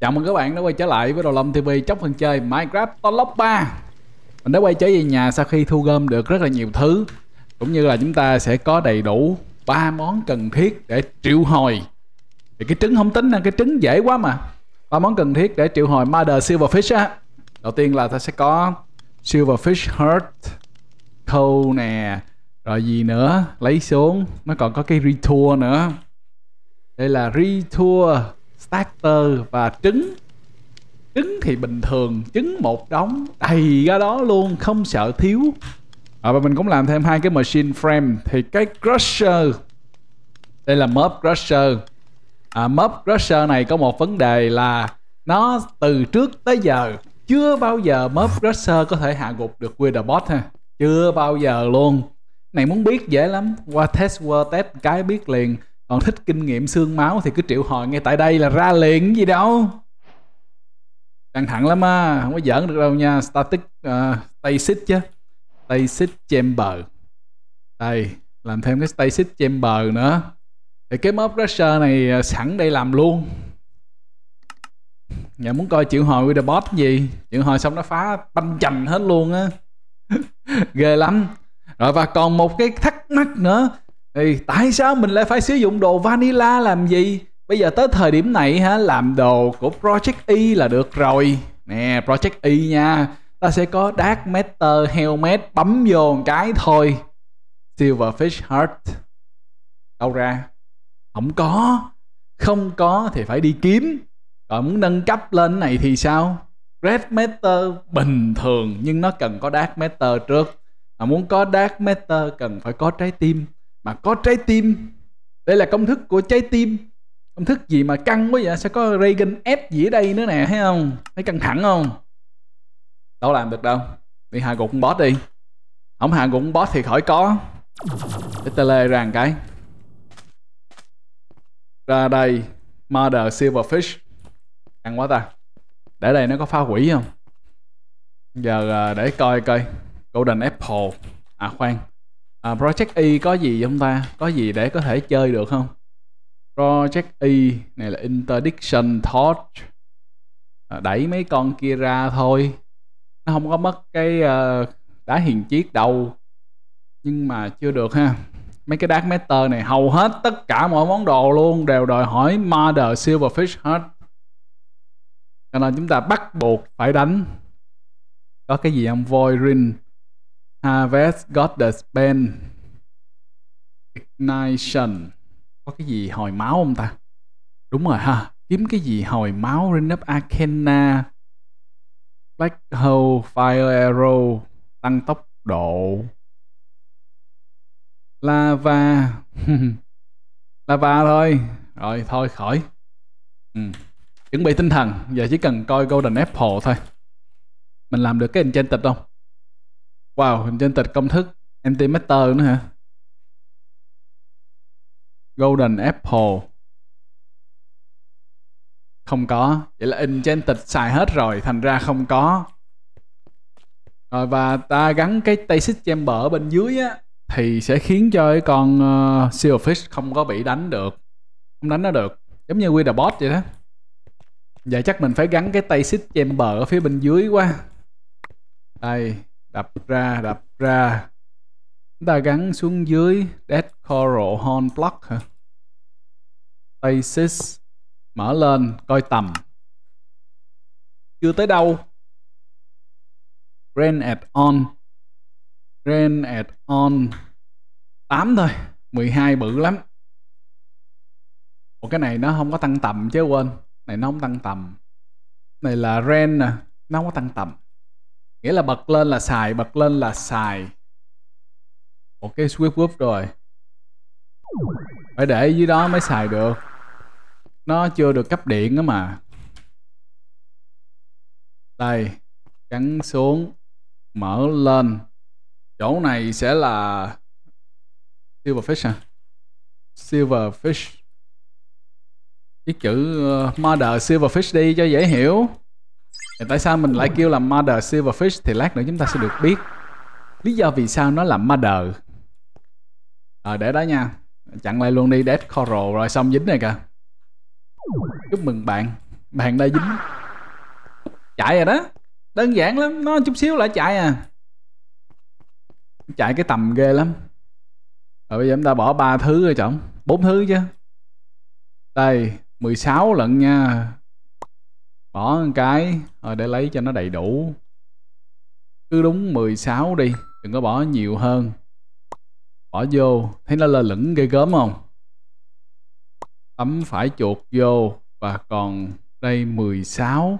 Chào mừng các bạn đã quay trở lại với Đồ Lâm TV trong phần chơi Minecraft Tolop 3 Mình đã quay trở về nhà sau khi thu gom được rất là nhiều thứ Cũng như là chúng ta sẽ có đầy đủ ba món cần thiết để triệu hồi Thì cái trứng không tính là cái trứng dễ quá mà ba món cần thiết để triệu hồi Mother Silverfish á Đầu tiên là ta sẽ có Silverfish Heart Câu nè Rồi gì nữa Lấy xuống Nó còn có cái Retour nữa Đây là Retour starter và trứng trứng thì bình thường trứng một đống đầy ra đó luôn không sợ thiếu à, và mình cũng làm thêm hai cái machine frame thì cái crusher đây là mob crusher à, mob crusher này có một vấn đề là nó từ trước tới giờ chưa bao giờ mob crusher có thể hạ gục được Witherbot ha chưa bao giờ luôn này muốn biết dễ lắm qua test word test cái biết liền còn thích kinh nghiệm xương máu thì cứ triệu hồi ngay tại đây là ra liền gì đâu căng thẳng lắm á không có giỡn được đâu nha static uh, tay xích chứ tay xích chamber đây làm thêm cái tay xích chamber nữa thì cái mob rusher này ờ, sẵn đây làm luôn Dạ muốn coi triệu hồi with boss gì Triệu hồi xong nó phá banh chành hết luôn á Ghê lắm Rồi và còn một cái thắc mắc nữa thì tại sao mình lại phải sử dụng đồ vanilla làm gì bây giờ tới thời điểm này hả làm đồ của project y là được rồi nè project y nha ta sẽ có dark matter helmet bấm vô một cái thôi silverfish heart đâu ra không có không có thì phải đi kiếm còn muốn nâng cấp lên này thì sao red matter bình thường nhưng nó cần có dark matter trước mà muốn có dark matter cần phải có trái tim mà có trái tim đây là công thức của trái tim công thức gì mà căng quá vậy sẽ có Reagan ép gì ở đây nữa nè thấy không thấy căng thẳng không đâu làm được đâu bị hạ gục con boss đi ông hạ gục con boss thì khỏi có để tê lê cái ra đây mother silverfish ăn quá ta để đây nó có phá hủy không giờ à, để coi coi golden apple à khoan à, Project Y có gì không ta có gì để có thể chơi được không Project Y này là Interdiction Torch à, đẩy mấy con kia ra thôi nó không có mất cái uh, đá hiền chiết đâu nhưng mà chưa được ha mấy cái Dark Matter này hầu hết tất cả mọi món đồ luôn đều đòi hỏi Mother Silverfish hết cho nên chúng ta bắt buộc phải đánh có cái gì không Void Ring Harvest Goddess Ben Ignition Có cái gì hồi máu không ta? Đúng rồi ha Kiếm cái gì hồi máu Ring up Arcana Black Hole Fire Arrow Tăng tốc độ Lava Lava thôi Rồi thôi khỏi ừ. Chuẩn bị tinh thần Giờ chỉ cần coi Golden Apple thôi Mình làm được cái Enchanted không? Wow, hình trên tịch công thức Antimatter nữa hả? Golden Apple Không có Vậy là in trên tịch xài hết rồi Thành ra không có Rồi và ta gắn cái tay xích chamber ở bên dưới á Thì sẽ khiến cho cái con uh, ờ, Sealfish không có bị đánh được Không đánh nó được Giống như Widowbot vậy đó Dạ chắc mình phải gắn cái tay xích chamber ở phía bên dưới quá Đây đập ra đập ra chúng ta gắn xuống dưới dead coral horn block hả sis mở lên coi tầm chưa tới đâu grand at on grand at on 8 thôi 12 bự lắm Ủa cái này nó không có tăng tầm chứ quên Này nó không tăng tầm Này là Rain nè Nó không có tăng tầm nghĩa là bật lên là xài bật lên là xài ok swift whoop rồi phải để dưới đó mới xài được nó chưa được cấp điện đó mà đây cắn xuống mở lên chỗ này sẽ là silverfish à silverfish cái chữ uh, ờ, mother silverfish đi cho dễ hiểu thì tại sao mình lại kêu là mother silverfish thì lát nữa chúng ta sẽ được biết lý do vì sao nó là mother. Ờ à, để đó nha. Chặn lại luôn đi Dead Coral rồi xong dính này kìa. Chúc mừng bạn. Bạn đã dính. Chạy rồi đó. Đơn giản lắm, nó chút xíu lại chạy à. Chạy cái tầm ghê lắm. Ở bây giờ chúng ta bỏ ba thứ rồi chồng, bốn thứ chứ. Đây, 16 lận nha bỏ một cái rồi để lấy cho nó đầy đủ cứ đúng 16 đi đừng có bỏ nhiều hơn bỏ vô thấy nó lơ lửng ghê gớm không tấm phải chuột vô và còn đây 16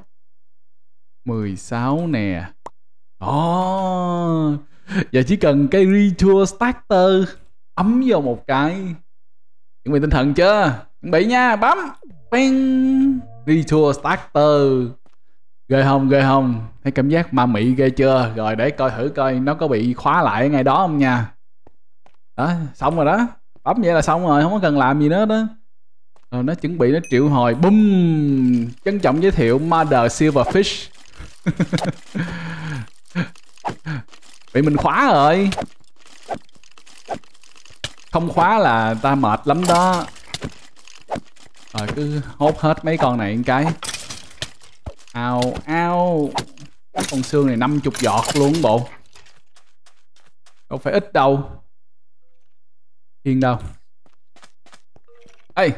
16 nè Ồ oh, Giờ chỉ cần cái Retour Starter Ấm vào một cái Chuẩn bị tinh thần chưa Chuẩn bị nha Bấm Bing Detour Starter ghê không ghê không thấy cảm giác ma mị ghê chưa rồi để coi thử coi nó có bị khóa lại ngay đó không nha đó xong rồi đó bấm vậy là xong rồi không có cần làm gì nữa đó rồi nó chuẩn bị nó triệu hồi bum trân trọng giới thiệu mother silverfish bị mình khóa rồi không khóa là ta mệt lắm đó rồi cứ hốt hết mấy con này một cái ao ao con xương này 50 giọt luôn bộ đâu phải ít đâu yên đâu ê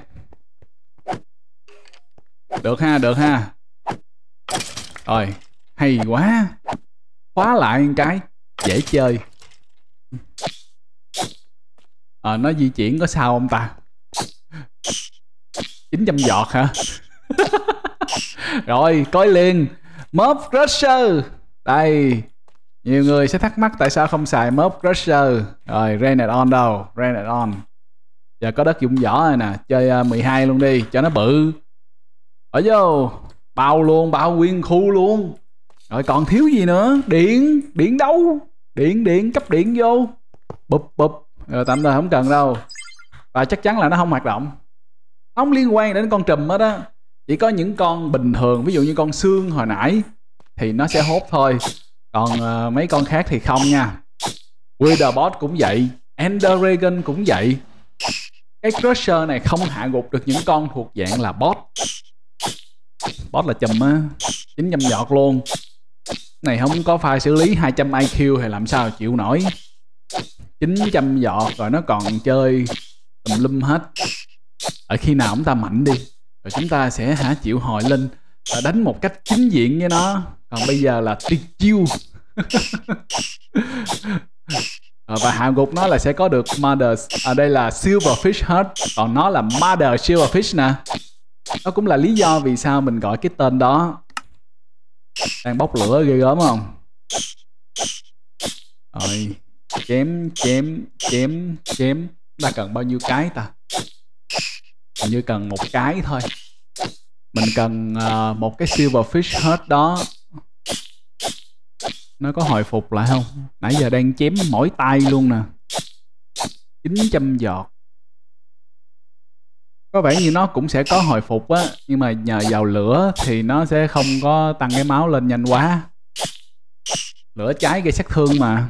được ha được ha rồi hay quá khóa lại một cái dễ chơi ờ à, nó di chuyển có sao không ta chín 900 giọt hả Rồi coi liền Mob Crusher Đây Nhiều người sẽ thắc mắc tại sao không xài Mob Crusher Rồi Rain it on đâu Rain it on Giờ có đất dụng võ rồi nè Chơi uh, à, 12 luôn đi cho nó bự Ở vô Bao luôn bao nguyên khu luôn Rồi còn thiếu gì nữa Điện Điện đâu Điện điện cấp điện vô Bụp bụp Rồi tạm thời không cần đâu Và chắc chắn là nó không hoạt động không liên quan đến con trùm hết đó chỉ có những con bình thường ví dụ như con xương hồi nãy thì nó sẽ hốt thôi còn uh, mấy con khác thì không nha Witherbot cũng vậy Ender Dragon cũng vậy cái Crusher này không hạ gục được những con thuộc dạng là bot. Bot là chùm á chín nhâm nhọt luôn này không có file xử lý 200 IQ thì làm sao chịu nổi 900 giọt rồi nó còn chơi tùm lum hết ở ờ, khi nào chúng ta mạnh đi rồi chúng ta sẽ hả chịu hồi lên đánh một cách chính diện với nó còn bây giờ là tuyệt chiêu ờ, và hạng gục nó là sẽ có được mother ở à, đây là silverfish hết, còn nó là mother silverfish nè nó cũng là lý do vì sao mình gọi cái tên đó đang bốc lửa ghê gớm không rồi chém chém chém chém ta cần bao nhiêu cái ta mình như cần một cái thôi mình cần uh, một cái silverfish hết đó nó có hồi phục lại không nãy giờ đang chém mỗi tay luôn nè 900 giọt có vẻ như nó cũng sẽ có hồi phục á nhưng mà nhờ vào lửa thì nó sẽ không có tăng cái máu lên nhanh quá lửa cháy gây sát thương mà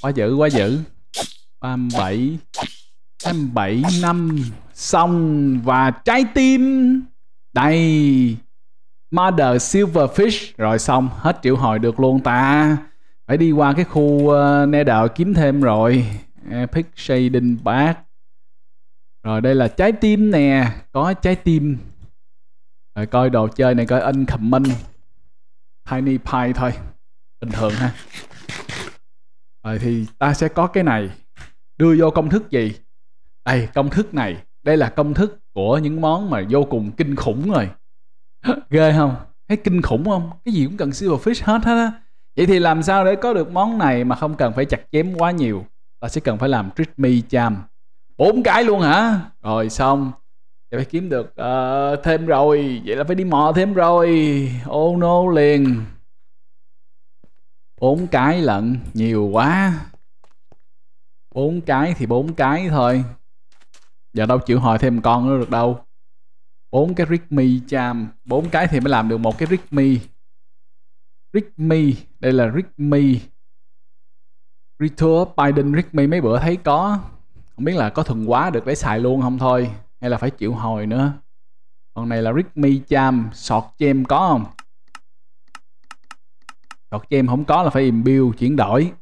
quá dữ quá dữ 37 Em 7 năm xong và trái tim Đây Mother Silverfish Rồi xong hết triệu hồi được luôn ta Phải đi qua cái khu uh, ờ, Nether kiếm thêm rồi Epic Shading Park Rồi đây là trái tim nè Có trái tim Rồi coi đồ chơi này coi in Tiny Pie thôi Bình thường ha Rồi thì ta sẽ có cái này Đưa vô công thức gì đây công thức này đây là công thức của những món mà vô cùng kinh khủng rồi ghê không thấy kinh khủng không cái gì cũng cần silverfish hết hết á vậy thì làm sao để có được món này mà không cần phải chặt chém quá nhiều ta sẽ cần phải làm trick me cham bốn cái luôn hả rồi xong thì phải kiếm được uh, thêm rồi vậy là phải đi mò thêm rồi oh no liền bốn cái lận nhiều quá bốn cái thì bốn cái thôi giờ đâu chịu hồi thêm con nữa được đâu bốn cái Redmi Charm bốn cái thì mới làm được một cái Redmi Redmi đây là Redmi Retour Biden Redmi mấy bữa thấy có không biết là có thuần quá được để xài luôn không thôi hay là phải chịu hồi nữa còn này là Redmi Charm sọt gem có không sọt gem không có là phải imbuild chuyển đổi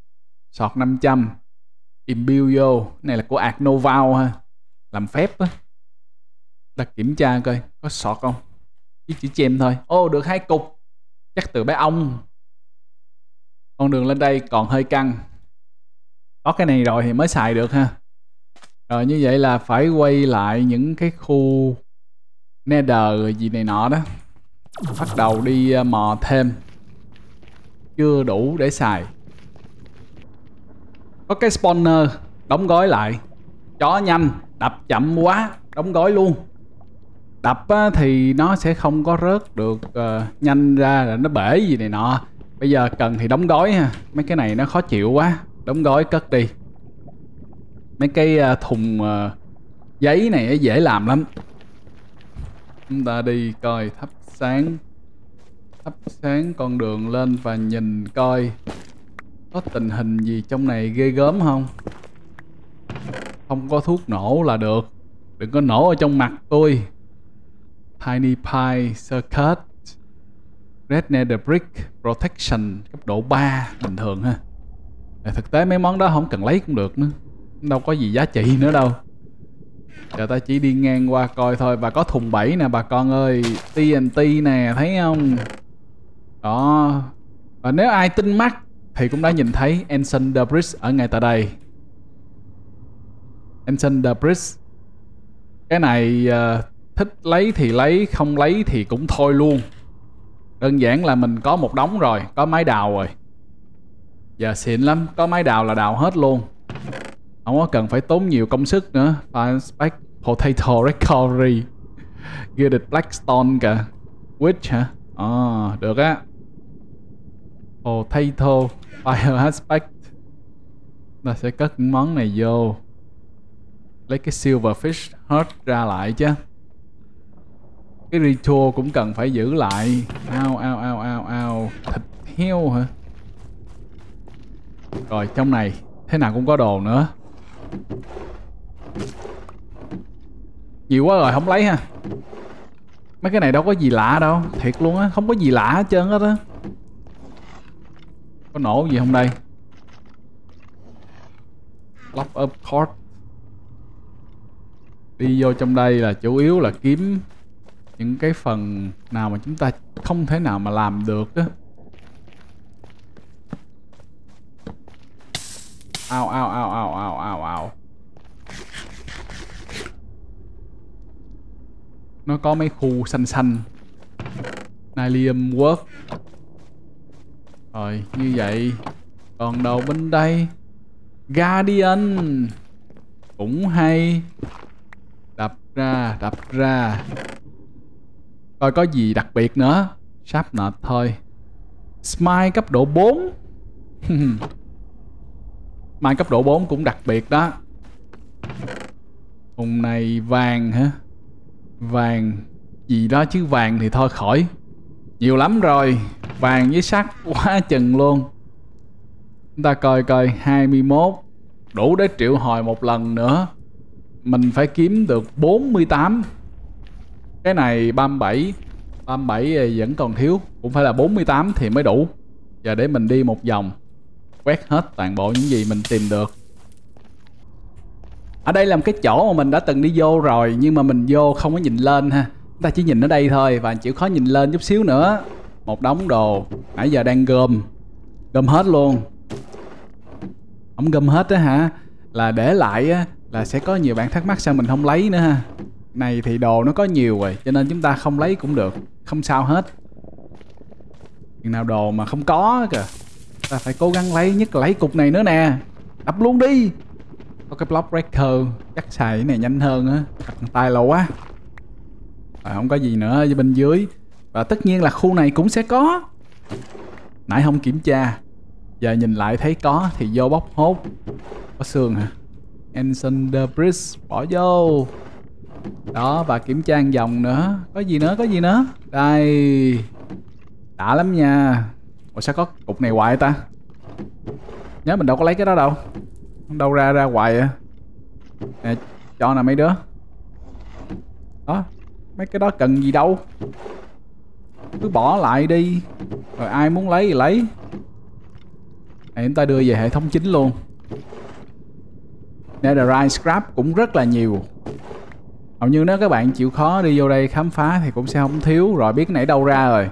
sọt 500 imbuild vô này là của Adnoval ha làm phép á ta kiểm tra coi có sọt không chứ chỉ chèm thôi ô được hai cục chắc từ bé ông con đường lên đây còn hơi căng có cái này rồi thì mới xài được ha rồi như vậy là phải quay lại những cái khu nether gì này nọ đó bắt đầu đi ờ, mò thêm chưa đủ để xài có cái spawner đóng gói lại chó nhanh đập chậm quá đóng gói luôn đập á, thì nó sẽ không có rớt được uh, nhanh ra là nó bể gì này nọ bây giờ cần thì đóng gói ha mấy cái này nó khó chịu quá đóng gói cất đi mấy cái uh, thùng uh, giấy này dễ làm lắm chúng ta đi coi thắp sáng thắp sáng con đường lên và nhìn coi có tình hình gì trong này ghê gớm không không có thuốc nổ là được đừng có nổ ở trong mặt tôi Tiny Pie Circuit Red Nether Brick Protection cấp độ 3 bình thường ha thực tế mấy món đó không cần lấy cũng được nữa đâu có gì giá trị nữa đâu Giờ ta chỉ đi ngang qua coi thôi Và có thùng 7 nè bà con ơi TNT nè thấy không Đó Và nếu ai tin mắt Thì cũng đã nhìn thấy Ensign The Bridge ở ngay tại đây Ancient Debris cái này uh, thích lấy thì lấy không lấy thì cũng thôi luôn đơn giản là mình có một đống rồi có máy đào rồi giờ xịn lắm có máy đào là đào hết luôn không có cần phải tốn nhiều công sức nữa Spike Potato Recovery Gilded Blackstone kìa Witch hả? Ờ, à, được á Potato Fire Aspect Ta sẽ cất món này vô lấy cái silverfish hết ra lại chứ cái ritual cũng cần phải giữ lại ao ao ao ao ao thịt heo hả rồi trong này thế nào cũng có đồ nữa nhiều quá rồi không lấy ha mấy cái này đâu có gì lạ đâu thiệt luôn á không có gì lạ hết trơn hết á có nổ gì không đây lock up card đi vô trong đây là chủ yếu là kiếm những cái phần nào mà chúng ta không thể nào mà làm được đó ao ao ao ao ao ao ao nó có mấy khu xanh xanh Nilium World Rồi như vậy Còn đầu bên đây Guardian Cũng hay ra đập ra coi có gì đặc biệt nữa sắp nợ thôi smile cấp độ 4 smile cấp độ 4 cũng đặc biệt đó hôm nay vàng hả vàng gì đó chứ vàng thì thôi khỏi nhiều lắm rồi vàng với sắt quá chừng luôn chúng ta coi coi 21 đủ để triệu hồi một lần nữa mình phải kiếm được 48 cái này 37 37 vẫn còn thiếu cũng phải là 48 thì mới đủ giờ để mình đi một vòng quét hết toàn bộ những gì mình tìm được ở đây là một cái chỗ mà mình đã từng đi vô rồi nhưng mà mình vô không có nhìn lên ha chúng ta chỉ nhìn ở đây thôi và chịu khó nhìn lên chút xíu nữa một đống đồ nãy giờ đang gom gom hết luôn không gom hết á hả là để lại là sẽ có nhiều bạn thắc mắc sao mình không lấy nữa ha này thì đồ nó có nhiều rồi cho nên chúng ta không lấy cũng được không sao hết chừng nào đồ mà không có kìa ta phải cố gắng lấy nhất là lấy cục này nữa nè đập luôn đi có cái block breaker chắc xài cái này nhanh hơn á tay lâu quá à, không có gì nữa ở bên dưới và tất nhiên là khu này cũng sẽ có nãy không kiểm tra giờ nhìn lại thấy có thì vô bóc hốt có xương hả à? The Bridge bỏ vô đó và kiểm tra vòng nữa có gì nữa có gì nữa đây đã lắm nha Ủa sao có cục này hoài ta nhớ mình đâu có lấy cái đó đâu đâu ra ra hoài à nè cho nè mấy đứa đó mấy cái đó cần gì đâu cứ bỏ lại đi rồi ai muốn lấy thì lấy này chúng ta đưa về hệ thống chính luôn Netherite Scrap cũng rất là nhiều Hầu như nếu các bạn chịu khó đi vô đây khám phá thì cũng sẽ không thiếu Rồi biết nãy đâu ra rồi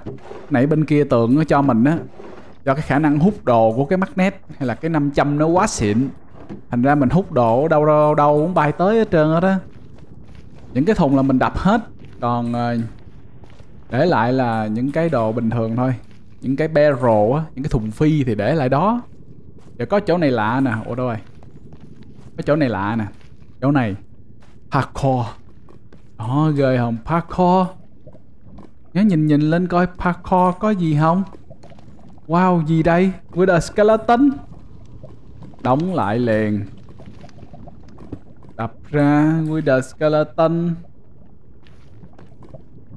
Nãy bên kia tường nó cho mình á Do cái khả năng hút đồ của cái magnet hay là cái 500 nó quá xịn Thành ra mình hút đồ đâu đâu đâu cũng bay tới hết trơn hết á Những cái thùng là mình đập hết Còn ờ, để lại là những cái đồ bình thường thôi Những cái barrel á, những cái thùng phi thì để lại đó Giờ có chỗ này lạ nè, ủa đâu rồi cái chỗ này lạ nè chỗ này parkour đó ghê không parkour nhớ nhìn nhìn lên coi parkour có gì không wow gì đây with a skeleton đóng lại liền đập ra with a skeleton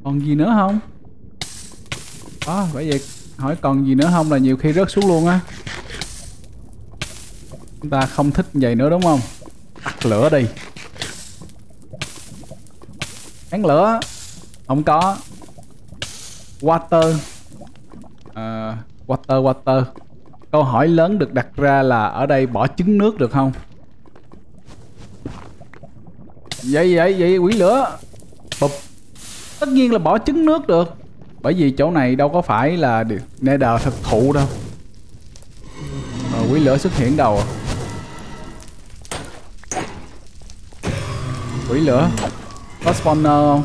còn gì nữa không đó à, bởi vậy hỏi còn gì nữa không là nhiều khi rớt xuống luôn á chúng ta không thích vậy nữa đúng không tắt lửa đi Án lửa Không có Water à, Water water Câu hỏi lớn được đặt ra là Ở đây bỏ trứng nước được không Vậy vậy vậy quỷ lửa Bụp Tất nhiên là bỏ trứng nước được Bởi vì chỗ này đâu có phải là Nether thực thụ đâu à, Quỷ lửa xuất hiện đầu. à? Quỷ lửa Có spawner không?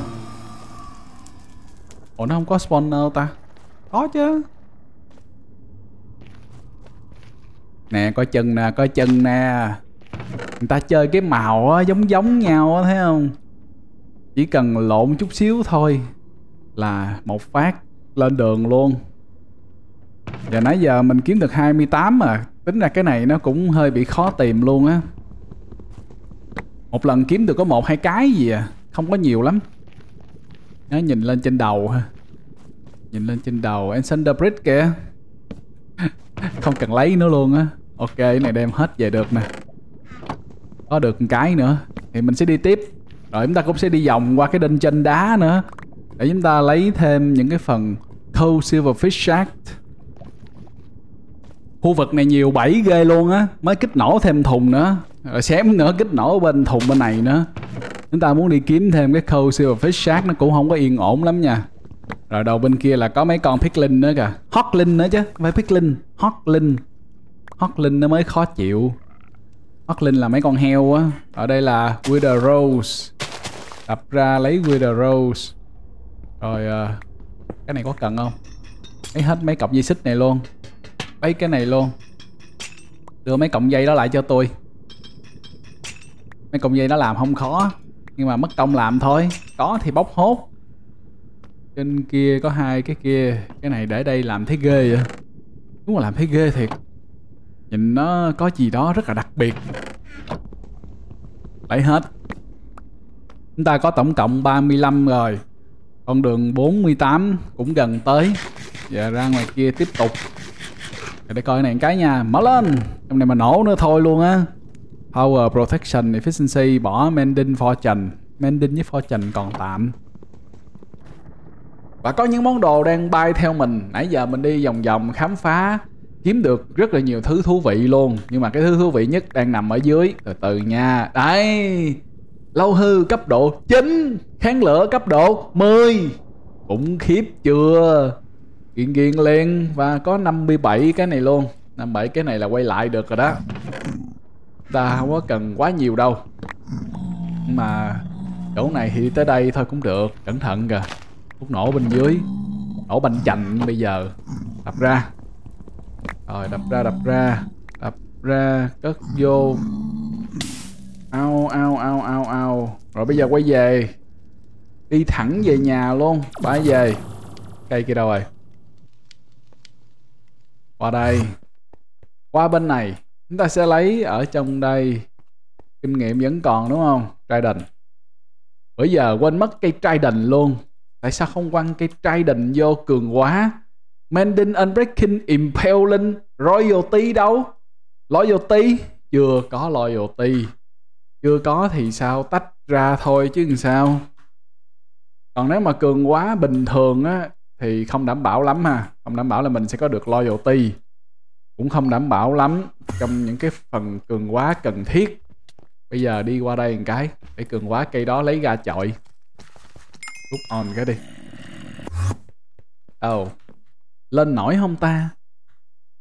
Ủa nó không có spawner ta Có chứ Nè có chân nè có chân nè Người ta chơi cái màu á, giống giống nhau á thấy không Chỉ cần lộn chút xíu thôi Là một phát lên đường luôn Giờ nãy giờ mình kiếm được 28 mà Tính ra cái này nó cũng hơi bị khó tìm luôn á một lần kiếm được có một hai cái gì à Không có nhiều lắm Nó nhìn lên trên đầu ha Nhìn lên trên đầu Alexander Bridge kìa Không cần lấy nữa luôn á Ok cái này đem hết về được nè Có được một cái nữa Thì mình sẽ đi tiếp Rồi chúng ta cũng sẽ đi vòng qua cái đinh trên đá nữa Để chúng ta lấy thêm những cái phần silver fish Shack Khu vực này nhiều bẫy ghê luôn á Mới kích nổ thêm thùng nữa rồi xém nữa kích nổ bên thùng bên này nữa chúng ta muốn đi kiếm thêm cái khâu siêu phết sát nó cũng không có yên ổn lắm nha rồi đầu bên kia là có mấy con picklin nữa kìa hotlin nữa chứ không phải piglin hotlin hotlin nó mới khó chịu hotlin là mấy con heo á ở đây là wither rose đập ra lấy wither rose rồi uh, cái này có cần không lấy hết mấy cọng dây xích này luôn lấy cái này luôn đưa mấy cọng dây đó lại cho tôi mấy công dây nó làm không khó nhưng mà mất công làm thôi có thì bóc hốt trên kia có hai cái kia cái này để đây làm thấy ghê vậy đúng là làm thấy ghê thiệt nhìn nó có gì đó rất là đặc biệt lấy hết chúng ta có tổng cộng 35 rồi con đường 48 cũng gần tới giờ ra ngoài kia tiếp tục để coi này cái nha mở lên trong này mà nổ nữa thôi luôn á Power Protection Efficiency bỏ Mending Fortune Mending với Fortune còn tạm Và có những món đồ đang bay theo mình Nãy giờ mình đi vòng vòng khám phá Kiếm được rất là nhiều thứ thú vị luôn Nhưng mà cái thứ thú vị nhất đang nằm ở dưới Từ từ nha Đấy Lâu hư cấp độ 9 Kháng lửa cấp độ 10 Khủng khiếp chưa Kiện kiện liền Và có 57 cái này luôn 57 cái này là quay lại được rồi đó ta không có cần quá nhiều đâu mà chỗ này thì tới đây thôi cũng được cẩn thận kìa thuốc nổ bên dưới nổ bành chành bây giờ đập ra rồi đập ra đập ra đập ra cất vô ao ao ao ao ao rồi bây giờ quay về đi thẳng về nhà luôn Bãi về cây kia đâu rồi qua đây qua bên này chúng ta sẽ lấy ở trong đây kinh nghiệm vẫn còn đúng không trident bây giờ quên mất cây trident luôn tại sao không quăng cây trident vô cường quá mending unbreaking impaling royalty đâu loyalty chưa có loyalty chưa có thì sao tách ra thôi chứ làm sao còn nếu mà cường quá bình thường á thì không đảm bảo lắm ha không đảm bảo là mình sẽ có được loyalty cũng không đảm bảo lắm trong những cái phần cường quá cần thiết bây giờ đi qua đây một cái để cường quá cây đó lấy ra chọi rút on cái đi đâu oh. lên nổi không ta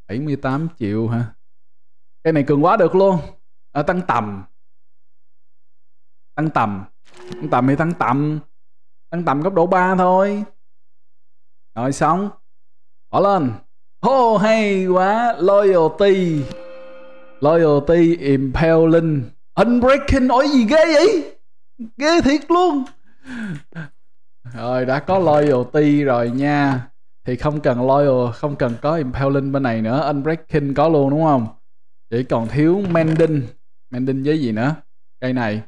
78 triệu hả cái này cường quá được luôn à, tăng tầm tăng tầm tăng tầm hay tăng tầm tăng tầm cấp độ 3 thôi rồi xong bỏ lên Hô oh, hay quá Loyalty Loyalty Impaling Unbreaking Ôi gì ghê vậy Ghê thiệt luôn Rồi đã có Loyalty rồi nha Thì không cần Loyal Không cần có Impaling bên này nữa Unbreaking có luôn đúng không Chỉ còn thiếu Mending Mending với gì nữa Cây này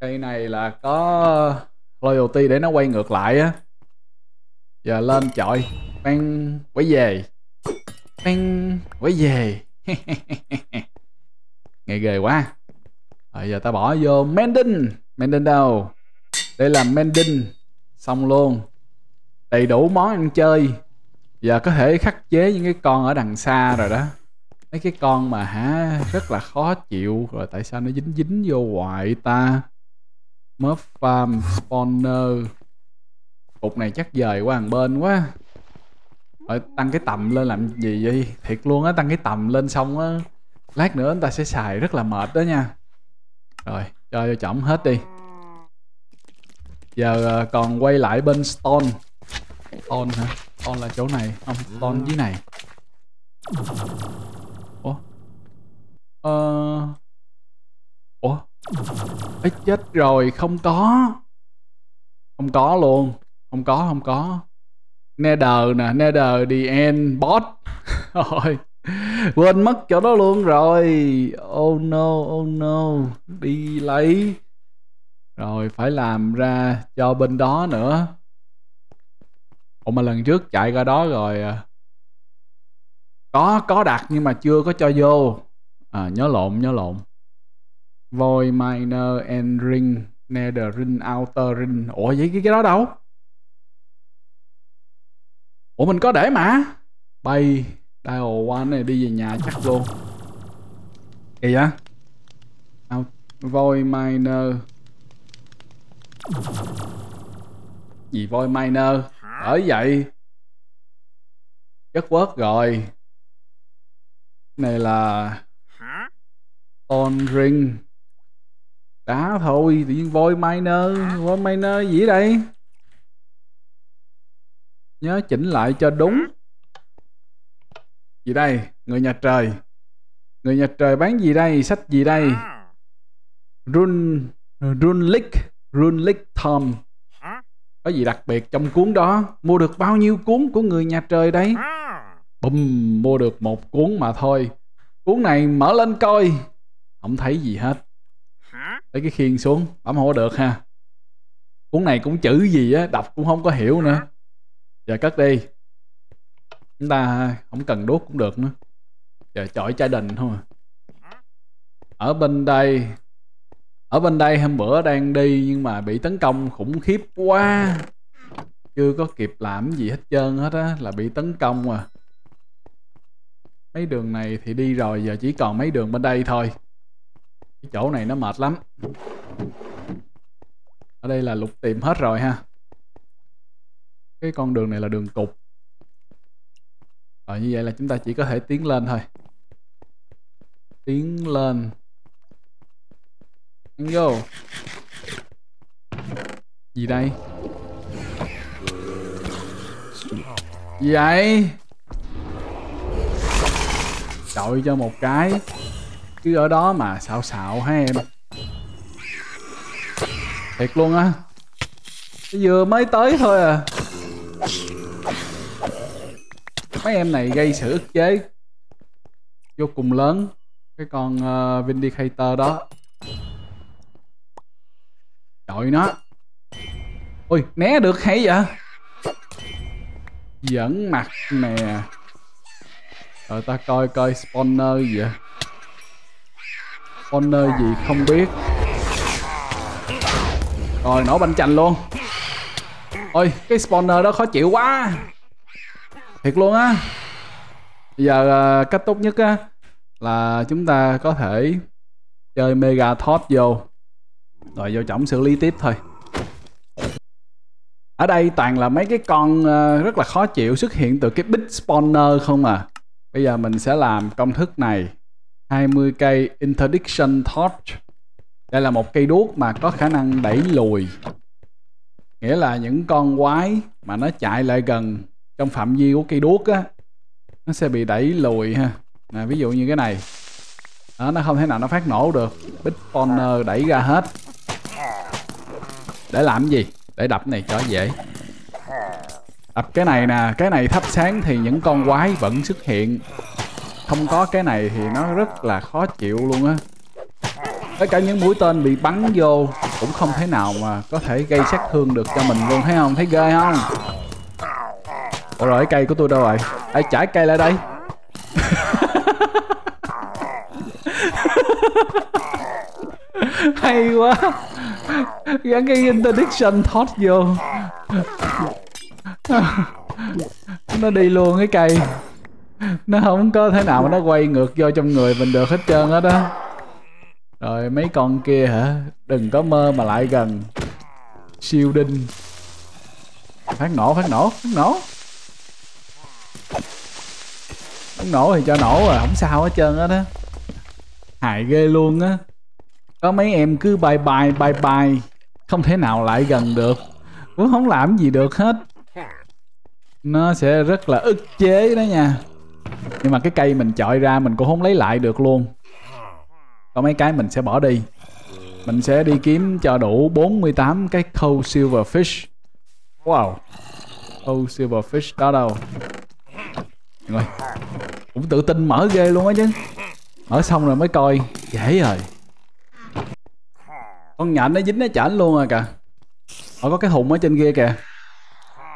Cây này là có Loyalty để nó quay ngược lại á Giờ lên chọi Bang, quay về. Bang, quay về. Nghe ghê quá. Rồi giờ ta bỏ vô Mending. Mending đâu? Đây là Mending. Xong luôn. Đầy đủ món ăn chơi. Giờ có thể khắc chế những cái con ở đằng xa rồi đó. Mấy cái con mà hả rất là khó chịu. Rồi tại sao nó dính dính vô hoài ta? Murph Farm Spawner Cục này chắc dời qua hàng bên quá rồi ờ, tăng cái tầm lên làm gì vậy? Thiệt luôn á, tăng cái tầm lên xong á Lát nữa người ta sẽ xài rất là mệt đó nha Rồi, cho vô chổng hết đi Giờ ờ, còn quay lại bên stone Stone hả? Stone là chỗ này Không, stone dưới này Ủa? Ờ... Ủa? Ê, chết rồi, không có Không có luôn Không có, không có Nether nè Nether the end bot rồi quên mất chỗ đó luôn rồi oh no oh no đi lấy rồi phải làm ra cho bên đó nữa ủa mà lần trước chạy ra đó rồi à. có có đặt nhưng mà chưa có cho vô à, nhớ lộn nhớ lộn Void miner and ring nether ring outer ring ủa vậy cái, cái đó đâu ủa mình có để mà bay dial one này đi về nhà chắc luôn kỳ vậy voi miner gì voi miner bởi vậy chất quớt rồi này là on ring đá thôi tự nhiên voi miner voi miner gì đây nhớ chỉnh lại cho đúng gì đây người nhà trời người nhà trời bán gì đây sách gì đây run run lick run lick tom có gì đặc biệt trong cuốn đó mua được bao nhiêu cuốn của người nhà trời đấy bùm mua được một cuốn mà thôi cuốn này mở lên coi không thấy gì hết lấy cái khiên xuống bấm không có được ha cuốn này cũng chữ gì á đọc cũng không có hiểu nữa giờ cất đi chúng ta không cần đốt cũng được nữa giờ chọi chai đình thôi ở bên đây ở bên đây hôm bữa đang đi nhưng mà bị tấn công khủng khiếp quá chưa có kịp làm gì hết trơn hết á là bị tấn công à mấy đường này thì đi rồi giờ chỉ còn mấy đường bên đây thôi cái chỗ này nó mệt lắm ở đây là lục tìm hết rồi ha cái con đường này là đường cục rồi như vậy là chúng ta chỉ có thể tiến lên thôi tiến lên ăn vô gì đây gì vậy đội cho một cái cứ ở đó mà xạo xạo hả em thiệt luôn á vừa mới tới thôi à mấy em này gây sự ức chế vô cùng lớn cái con uh, vindicator đó đội nó ôi né được hay vậy dẫn mặt nè rồi ta coi coi spawner gì vậy spawner gì không biết rồi nổ banh chành luôn ôi cái spawner đó khó chịu quá thiệt luôn á bây giờ ờ, cách tốt nhất á là chúng ta có thể chơi mega thoát vô rồi vô chổng xử lý tiếp thôi ở đây toàn là mấy cái con ờ, rất là khó chịu xuất hiện từ cái big spawner không à bây giờ mình sẽ làm công thức này 20 cây interdiction torch đây là một cây đuốc mà có khả năng đẩy lùi nghĩa là những con quái mà nó chạy lại gần trong phạm vi của cây đuốc á nó sẽ bị đẩy lùi ha nè ví dụ như cái này đó, nó không thể nào nó phát nổ được big spawner đẩy ra hết để làm gì để đập này cho dễ đập cái này nè cái này thắp sáng thì những con quái vẫn xuất hiện không có cái này thì nó rất là khó chịu luôn á tất cả những mũi tên bị bắn vô cũng không thể nào mà có thể gây sát thương được cho mình luôn thấy không thấy ghê không Ủa rồi cây của tôi đâu rồi Ai trả cây lại đây Hay quá Gắn cái interdiction thoát vô Nó đi luôn cái cây Nó không có thế nào mà nó quay ngược vô trong người mình được hết trơn hết á Rồi mấy con kia hả Đừng có mơ mà lại gần Siêu đinh Phát nổ phát nổ phát nổ không nổ thì cho nổ rồi à, không sao hết trơn á đó, hại ghê luôn á có mấy em cứ bye bye bye bye không thể nào lại gần được cũng không làm gì được hết nó sẽ rất là ức chế đó nha nhưng mà cái cây mình chọi ra mình cũng không lấy lại được luôn có mấy cái mình sẽ bỏ đi mình sẽ đi kiếm cho đủ 48 cái câu silver fish, wow câu silver fish đó đâu rồi cũng tự tin mở ghê luôn á chứ mở xong rồi mới coi dễ rồi con nhện nó dính nó chảnh luôn rồi à kìa họ có cái thùng ở trên kia kìa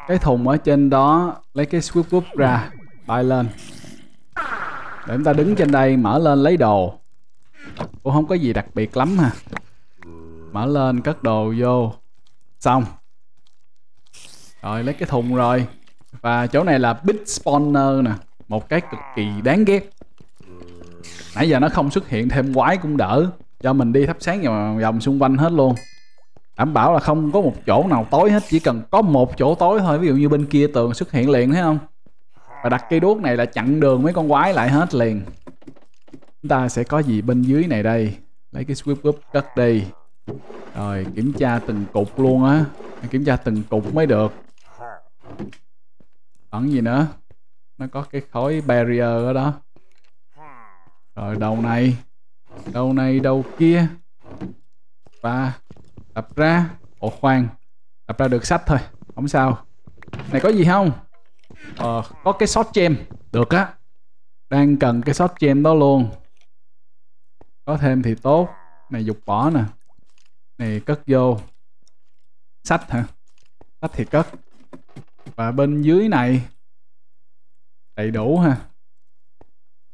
cái thùng ở trên đó lấy cái squip whoop ra bay lên để chúng ta đứng trên đây mở lên lấy đồ cũng không có gì đặc biệt lắm ha mở lên cất đồ vô xong rồi lấy cái thùng rồi và chỗ này là big spawner nè một cái cực kỳ đáng ghét nãy giờ nó không xuất hiện thêm quái cũng đỡ cho mình đi thắp sáng vòng vòng xung quanh hết luôn đảm bảo là không có một chỗ nào tối hết chỉ cần có một chỗ tối thôi ví dụ như bên kia tường xuất hiện liền thấy không và đặt cây đuốc này là chặn đường mấy con quái lại hết liền chúng ta sẽ có gì bên dưới này đây lấy cái sweep up cất đi rồi kiểm tra từng cục luôn á kiểm tra từng cục mới được còn gì nữa nó có cái khối barrier ở đó rồi đầu này đầu này đầu kia và đập ra ồ khoan đập ra được sách thôi không sao này có gì không ờ có cái short gem được á đang cần cái short gem đó luôn có thêm thì tốt này dục bỏ nè này cất vô sách hả sách thì cất và bên dưới này đầy đủ ha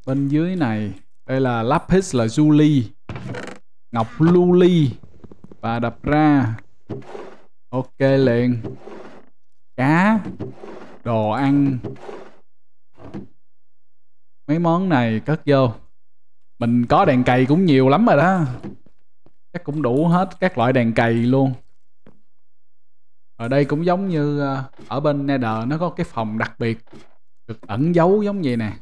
bên dưới này đây là lapis là Julie ngọc luli và đập ra ok liền cá đồ ăn mấy món này cất vô mình có đèn cày cũng nhiều lắm rồi đó chắc cũng đủ hết các loại đèn cày luôn ở đây cũng giống như ờ, ở bên nether nó có cái phòng đặc biệt được ẩn giấu giống vậy nè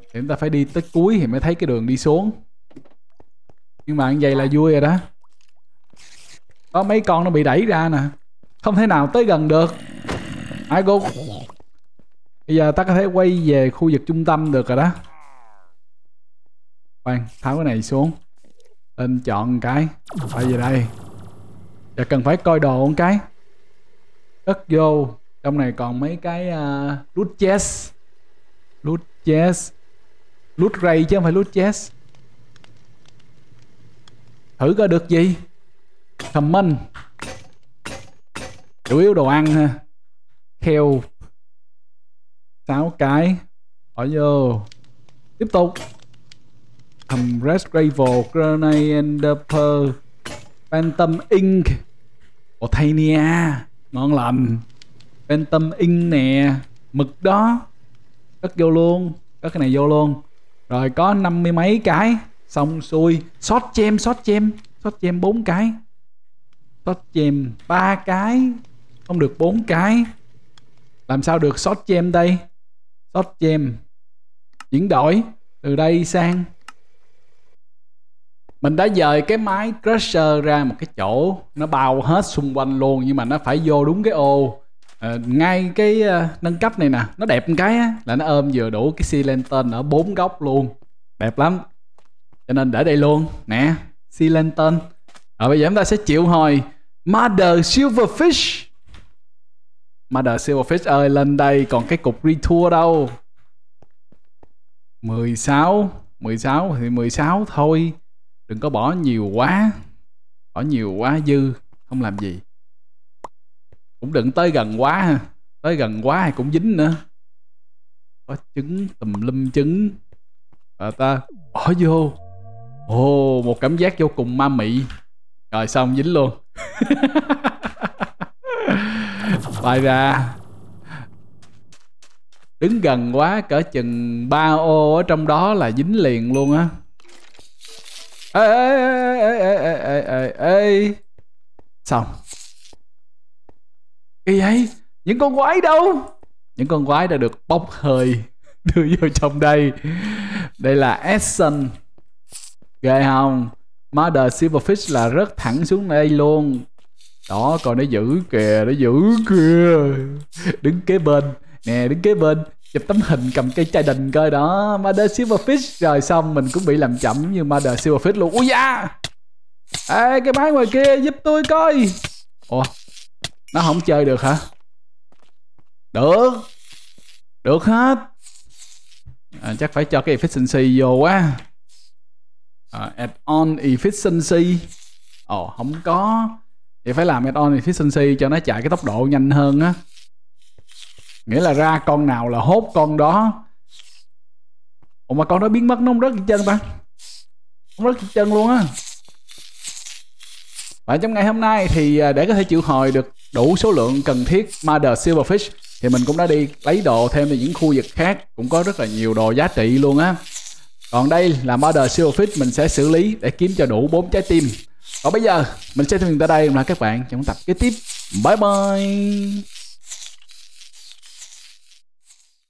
thì chúng ta phải đi tới cuối thì mới thấy cái đường đi xuống nhưng mà như vậy là vui rồi đó có mấy con nó bị đẩy ra nè không thể nào tới gần được ai go bây giờ ta có thể quay về khu vực trung tâm được rồi đó khoan tháo cái này xuống lên chọn cái quay về đây giờ cần phải coi đồ một cái đất vô trong này còn mấy cái uh, à, root chess root chess root ray chứ không phải root chess thử coi được gì comment chủ yếu đồ ăn ha kheo sáu cái bỏ vô tiếp tục thầm red gravel grenade and phantom ink botania ngon lành Phantom in nè mực đó cất vô luôn cất cái này vô luôn rồi có năm mươi mấy cái xong xuôi short gem short gem short gem bốn cái short gem ba cái không được bốn cái làm sao được short gem đây short gem chuyển đổi từ đây sang mình đã dời cái máy crusher ra một cái chỗ nó bao hết xung quanh luôn nhưng mà nó phải vô đúng cái ô à, ngay cái uh, nâng cấp này nè nó đẹp một cái á, là nó ôm vừa đủ cái xi lantern ở bốn góc luôn đẹp lắm cho nên để đây luôn nè xi lantern rồi bây giờ chúng ta sẽ chịu hồi mother silverfish mother silverfish ơi lên đây còn cái cục retour đâu 16 16 thì 16 thôi đừng có bỏ nhiều quá bỏ nhiều quá dư không làm gì cũng đừng tới gần quá ha tới gần quá thì cũng dính nữa có trứng tùm lum trứng và ta bỏ vô ồ một cảm giác vô cùng ma mị rồi xong dính luôn bay ra đứng gần quá cỡ chừng ba ô ở trong đó là dính liền luôn á ê ê ê ê ê ê ê ê xong Kỳ vậy Những con quái đâu Những con quái đã được bốc hơi Đưa vô trong đây Đây là Essence Ghê không Mother Silverfish là rất thẳng xuống đây luôn Đó còn nó giữ kìa Nó giữ kìa Đứng kế bên Nè đứng kế bên chụp tấm hình cầm cây chai đình coi đó Mother Silverfish rồi xong mình cũng bị làm chậm như Mother Silverfish luôn ui da ê cái máy ngoài kia giúp tôi coi ủa nó không chơi được hả? Được Được hết à, Chắc phải cho cái efficiency vô quá à, Add-on efficiency Ồ oh, không có Vậy phải làm add-on efficiency cho nó chạy cái tốc độ nhanh hơn á Nghĩa là ra con nào là hốt con đó Ủa mà con đó biến mất nó không rớt gì chân ta Không rớt gì chân luôn á Và trong ngày hôm nay thì à, để có thể chịu hồi được đủ số lượng cần thiết Mother Silverfish thì mình cũng đã đi lấy đồ thêm từ những khu vực khác cũng có rất là nhiều đồ giá trị luôn á còn đây là Mother Silverfish mình sẽ xử lý để kiếm cho đủ 4 trái tim Và bây giờ mình sẽ dừng tại đây và các bạn trong tập kế tiếp bye bye